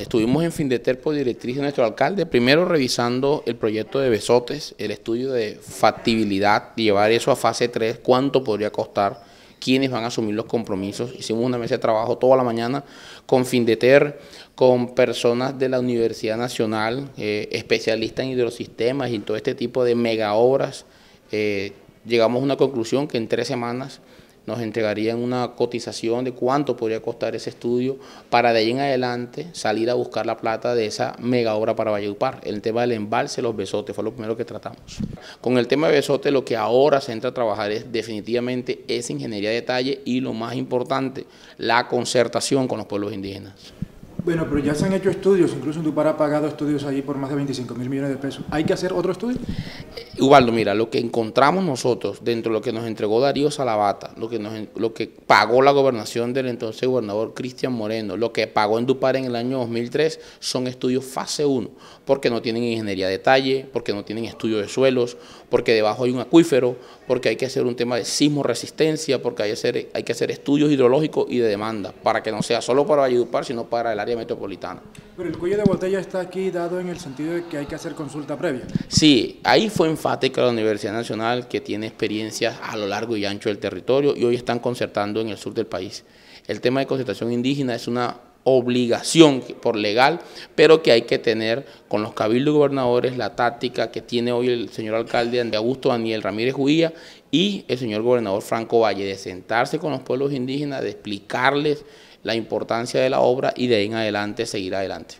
Estuvimos en Findeter por directriz de nuestro alcalde, primero revisando el proyecto de Besotes, el estudio de factibilidad, llevar eso a fase 3, cuánto podría costar, quiénes van a asumir los compromisos. Hicimos una mesa de trabajo toda la mañana con Findeter, con personas de la Universidad Nacional, eh, especialistas en hidrosistemas y todo este tipo de mega obras. Eh, llegamos a una conclusión que en tres semanas nos entregarían una cotización de cuánto podría costar ese estudio para de ahí en adelante salir a buscar la plata de esa mega obra para Valladupar El tema del embalse, los besotes, fue lo primero que tratamos. Con el tema de besotes, lo que ahora se entra a trabajar es definitivamente esa ingeniería de detalle y lo más importante, la concertación con los pueblos indígenas. Bueno, pero ya se han hecho estudios, incluso en Dupar ha pagado estudios allí por más de 25 mil millones de pesos. ¿Hay que hacer otro estudio? Eh, Ubaldo, mira, lo que encontramos nosotros dentro de lo que nos entregó Darío Salavata lo que, pagó la gobernación del entonces gobernador Cristian Moreno, lo que pagó Endupar en el año 2003, son estudios fase 1, porque no tienen ingeniería de detalle, porque no tienen estudio de suelos, porque debajo hay un acuífero, porque hay que hacer un tema de sismo resistencia, porque hay que hacer, hay que hacer estudios hidrológicos y de demanda, para que no sea solo para Valledupar, sino para el área metropolitana. Pero el cuello de botella está aquí dado en el sentido de que hay que hacer consulta previa. Sí, ahí fue en táctica la Universidad Nacional, que tiene experiencias a lo largo y ancho del territorio y hoy están concertando en el sur del país. El tema de concertación indígena es una obligación por legal, pero que hay que tener con los cabildos gobernadores la táctica que tiene hoy el señor alcalde de Augusto Daniel Ramírez Juía y el señor gobernador Franco Valle, de sentarse con los pueblos indígenas, de explicarles la importancia de la obra y de ahí en adelante seguir adelante.